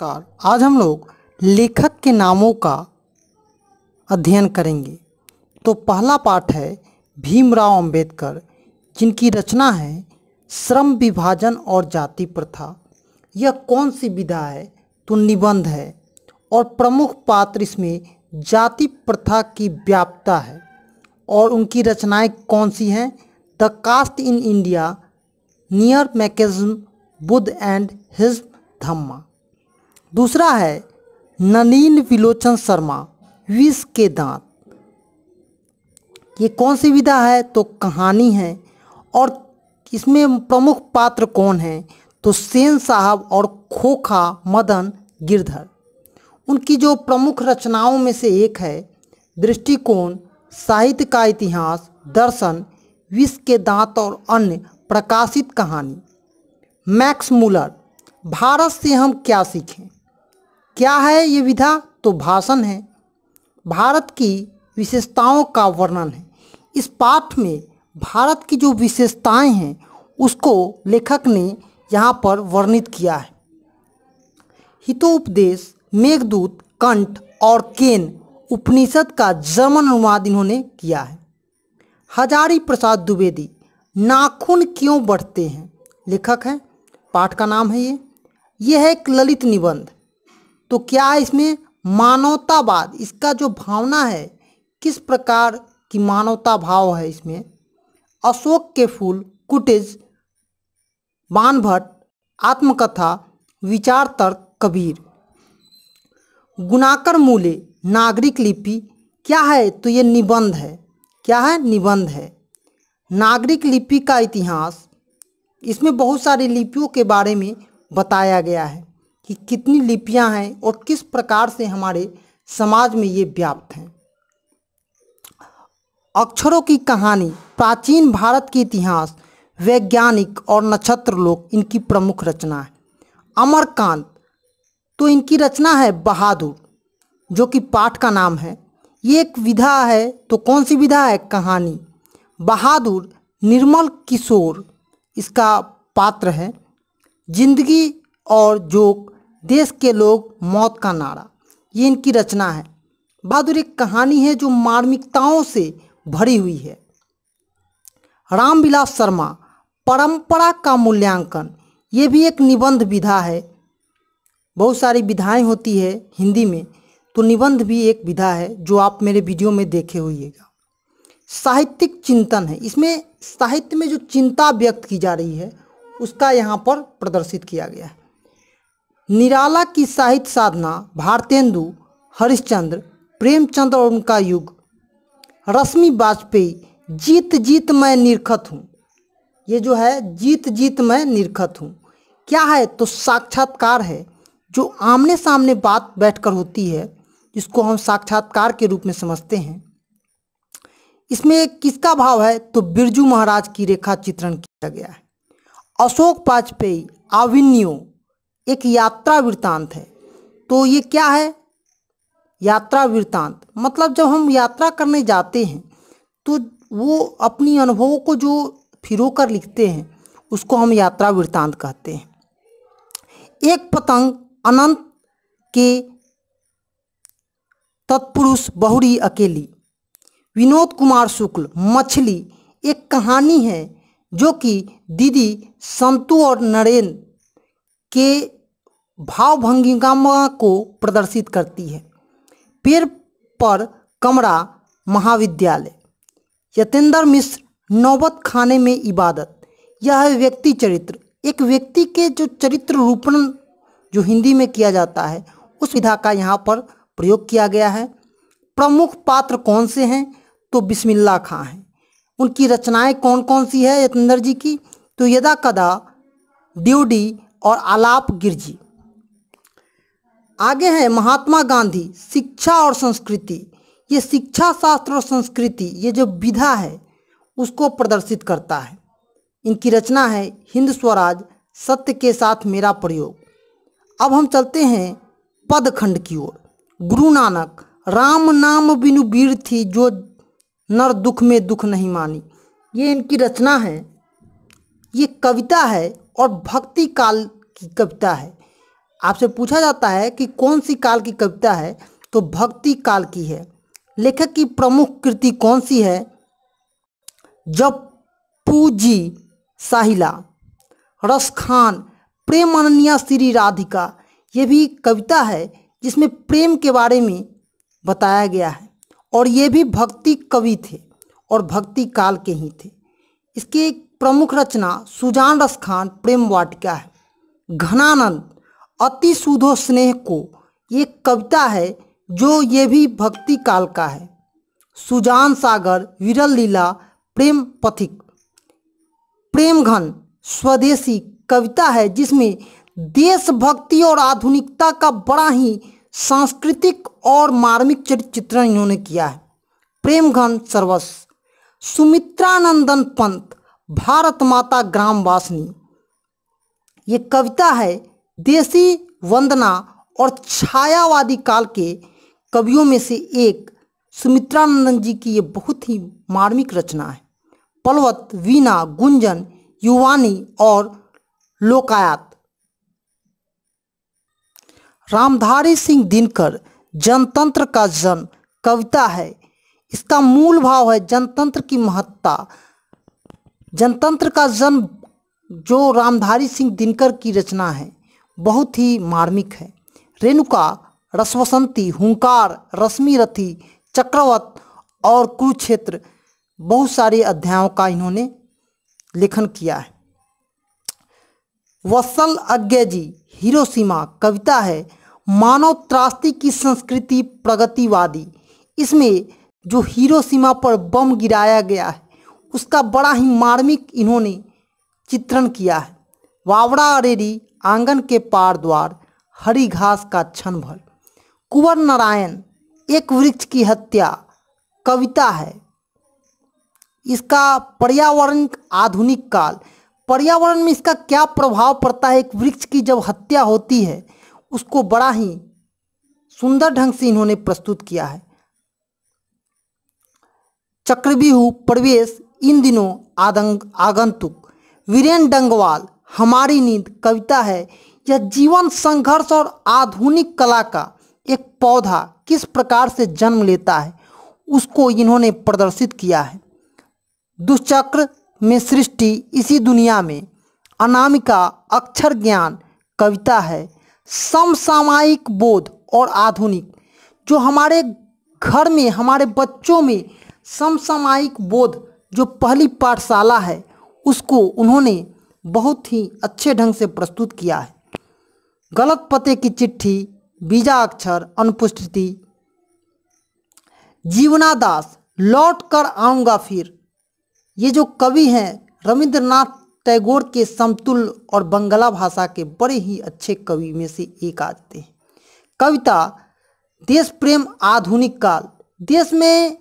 नमस्कार आज हम लोग लेखक के नामों का अध्ययन करेंगे तो पहला पाठ है भीमराव अंबेडकर जिनकी रचना है श्रम विभाजन और जाति प्रथा यह कौन सी विधा है तो निबंध है और प्रमुख पात्र इसमें जाति प्रथा की व्याप्ता है और उनकी रचनाएं कौन सी हैं the caste in India near mechanism Buddha and his Dhamma दूसरा है ननीन विलोचन शर्मा विष के दांत ये कौन सी विधा है तो कहानी है और इसमें प्रमुख पात्र कौन है तो सेन साहब और खोखा मदन गिरधर उनकी जो प्रमुख रचनाओं में से एक है दृष्टिकोण साहित्य का इतिहास दर्शन विश्व के दांत और अन्य प्रकाशित कहानी मैक्स मूलर भारत से हम क्या सीखें क्या है ये विधा तो भाषण है भारत की विशेषताओं का वर्णन है इस पाठ में भारत की जो विशेषताएं हैं उसको लेखक ने यहाँ पर वर्णित किया है हितोपदेश मेघदूत कंठ और केन उपनिषद का जर्मन अनुवाद इन्होंने किया है हजारी प्रसाद द्विवेदी नाखून क्यों बढ़ते हैं लेखक हैं पाठ का नाम है ये ये है एक ललित निबंध तो क्या इसमें मानवतावाद इसका जो भावना है किस प्रकार की मानवता भाव है इसमें अशोक के फूल कुटिज बानभट्ट आत्मकथा विचार तर्क कबीर गुणाकर मूले नागरिक लिपि क्या है तो ये निबंध है क्या है निबंध है नागरिक लिपि का इतिहास इसमें बहुत सारी लिपियों के बारे में बताया गया है कि कितनी लिपियां हैं और किस प्रकार से हमारे समाज में ये व्याप्त हैं अक्षरों की कहानी प्राचीन भारत के इतिहास वैज्ञानिक और नक्षत्र लोक इनकी प्रमुख रचना है अमरकांत तो इनकी रचना है बहादुर जो कि पाठ का नाम है ये एक विधा है तो कौन सी विधा है कहानी बहादुर निर्मल किशोर इसका पात्र है जिंदगी और जोक देश के लोग मौत का नारा ये इनकी रचना है बहादुर एक कहानी है जो मार्मिकताओं से भरी हुई है रामविलास शर्मा परंपरा का मूल्यांकन ये भी एक निबंध विधा है बहुत सारी विधाएं होती है हिंदी में तो निबंध भी एक विधा है जो आप मेरे वीडियो में देखे होइएगा साहित्यिक चिंतन है इसमें साहित्य में जो चिंता व्यक्त की जा रही है उसका यहाँ पर प्रदर्शित किया गया है निराला की साहित्य साधना भारतेंदु हरिश्चंद्र प्रेमचंद और उनका युग रश्मि वाजपेयी जीत जीत मैं निरखत हूँ ये जो है जीत जीत मैं निरखत हूँ क्या है तो साक्षात्कार है जो आमने सामने बात बैठकर होती है जिसको हम साक्षात्कार के रूप में समझते हैं इसमें किसका भाव है तो बिरजू महाराज की रेखा चित्रण किया गया है अशोक वाजपेयी आविन्यो एक यात्रा वृत्तांत है तो ये क्या है यात्रा वृत्तांत मतलब जब हम यात्रा करने जाते हैं तो वो अपनी अनुभवों को जो फिरो कर लिखते हैं उसको हम यात्रा वृत्तांत कहते हैं एक पतंग अनंत के तत्पुरुष बहुरी अकेली विनोद कुमार शुक्ल मछली एक कहानी है जो कि दीदी संतु और नरेंद्र के भावभंगिमा को प्रदर्शित करती है पेड़ पर कमरा महाविद्यालय यतेंद्र मिश्र नौबत खाने में इबादत यह है व्यक्ति चरित्र एक व्यक्ति के जो चरित्र रूपण जो हिंदी में किया जाता है उस विधा का यहाँ पर प्रयोग किया गया है प्रमुख पात्र कौन से हैं तो बिस्मिल्ला खां हैं उनकी रचनाएं कौन कौन सी है यतेंद्र जी की तो यदा कदा ड्यूडी और आलाप गिरजी आगे है महात्मा गांधी शिक्षा और संस्कृति ये शिक्षा शास्त्र और संस्कृति ये जो विधा है उसको प्रदर्शित करता है इनकी रचना है हिंद स्वराज सत्य के साथ मेरा प्रयोग अब हम चलते हैं पदखंड की ओर गुरु नानक राम नाम बिनु वीर थी जो नर दुख में दुख नहीं मानी ये इनकी रचना है ये कविता है और भक्ति काल की कविता है आपसे पूछा जाता है कि कौन सी काल की कविता है तो भक्ति काल की है लेखक की प्रमुख कृति कौन सी है जब पूजी साहिला रस खान प्रेम अनन्या श्री राधिका ये भी कविता है जिसमें प्रेम के बारे में बताया गया है और ये भी भक्ति कवि थे और भक्ति काल के ही थे इसकी एक प्रमुख रचना सुजान रस खान प्रेम वाटिका है घनानंद अति सुधो स्नेह को ये कविता है जो ये भी भक्ति काल का है सुजान सागर विरल लीला प्रेम पथिक प्रेम घन स्वदेशी कविता है जिसमें देशभक्ति और आधुनिकता का बड़ा ही सांस्कृतिक और मार्मिक चित्रण इन्होंने किया है प्रेम घन सर्वस्व सुमित्रानंदन पंत भारत माता ग्राम वासिनी ये कविता है देसी वंदना और छायावादी काल के कवियों में से एक सुमित्रानंदन जी की ये बहुत ही मार्मिक रचना है पलवत वीणा गुंजन युवानी और लोकायत रामधारी सिंह दिनकर जनतंत्र का जन कविता है इसका मूल भाव है जनतंत्र की महत्ता जनतंत्र का जन्म जो रामधारी सिंह दिनकर की रचना है बहुत ही मार्मिक है रेणुका रसवसंती हुंकार रश्मि रथी चक्रवत और कुरुक्षेत्र बहुत सारे अध्यायों का इन्होंने लेखन किया है वसल अज्ञ जी हिरोसीमा कविता है मानव त्रास्ती की संस्कृति प्रगतिवादी इसमें जो हिरोसीमा पर बम गिराया गया है उसका बड़ा ही मार्मिक इन्होंने चित्रण किया है वावड़ा अरेरी आंगन के पार द्वार हरी घास का क्षण भर कुंवर नारायण एक वृक्ष की हत्या कविता है इसका पर्यावरण आधुनिक काल पर्यावरण में इसका क्या प्रभाव पड़ता है एक वृक्ष की जब हत्या होती है उसको बड़ा ही सुंदर ढंग से इन्होंने प्रस्तुत किया है चक्रव्यूह प्रवेश इन दिनों आदंग आगंतुक वीरेन डंगवाल हमारी नींद कविता है यह जीवन संघर्ष और आधुनिक कला का एक पौधा किस प्रकार से जन्म लेता है उसको इन्होंने प्रदर्शित किया है दुष्चक्र में सृष्टि इसी दुनिया में अनामिका अक्षर ज्ञान कविता है समसामायिक बोध और आधुनिक जो हमारे घर में हमारे बच्चों में समसामायिक बोध जो पहली पाठशाला है उसको उन्होंने बहुत ही अच्छे ढंग से प्रस्तुत किया है गलत पते की चिट्ठी बीजा अक्षर जीवना दास लौट कर आऊँगा फिर ये जो कवि हैं रविंद्रनाथ टैगोर के समतुल्य और बंगला भाषा के बड़े ही अच्छे कवि में से एक आते हैं कविता देश प्रेम आधुनिक काल देश में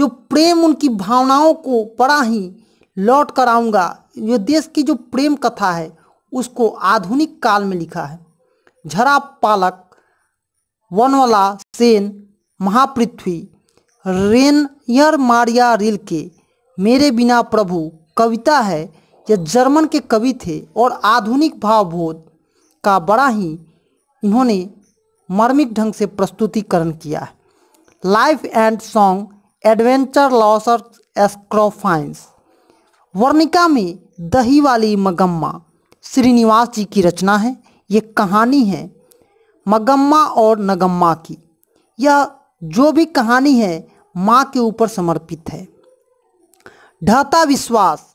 जो प्रेम उनकी भावनाओं को बड़ा ही लौट कर आऊँगा ये देश की जो प्रेम कथा है उसको आधुनिक काल में लिखा है झरा पालक वनवला सेन महापृथ्वी रेनयर मारिया रिल के मेरे बिना प्रभु कविता है यह जर्मन के कवि थे और आधुनिक भावबोध का बड़ा ही इन्होंने मर्मिक ढंग से प्रस्तुतिकरण किया है life and song adventure loser एस्क्रोफाइंस वर्णिका में दही वाली मगम्मा श्रीनिवास जी की रचना है ये कहानी है मगम्मा और नगम्मा की यह जो भी कहानी है माँ के ऊपर समर्पित है ढहता विश्वास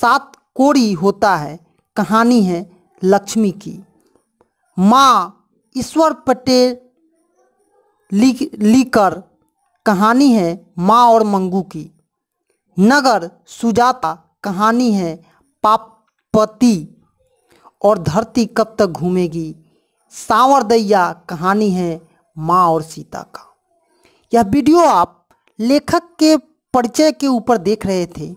सात कोड़ी होता है कहानी है लक्ष्मी की माँ ईश्वर पटेल लिख लिखकर कहानी है माँ और मंगू की नगर सुजाता कहानी है पापपति और धरती कब तक घूमेगी सांवर दैया कहानी है माँ और सीता का यह वीडियो आप लेखक के परिचय के ऊपर देख रहे थे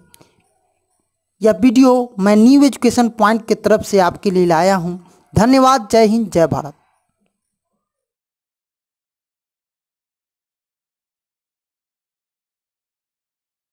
यह वीडियो मैं न्यू एजुकेशन पॉइंट की तरफ से आपके लिए लाया हूँ धन्यवाद जय हिंद जय भारत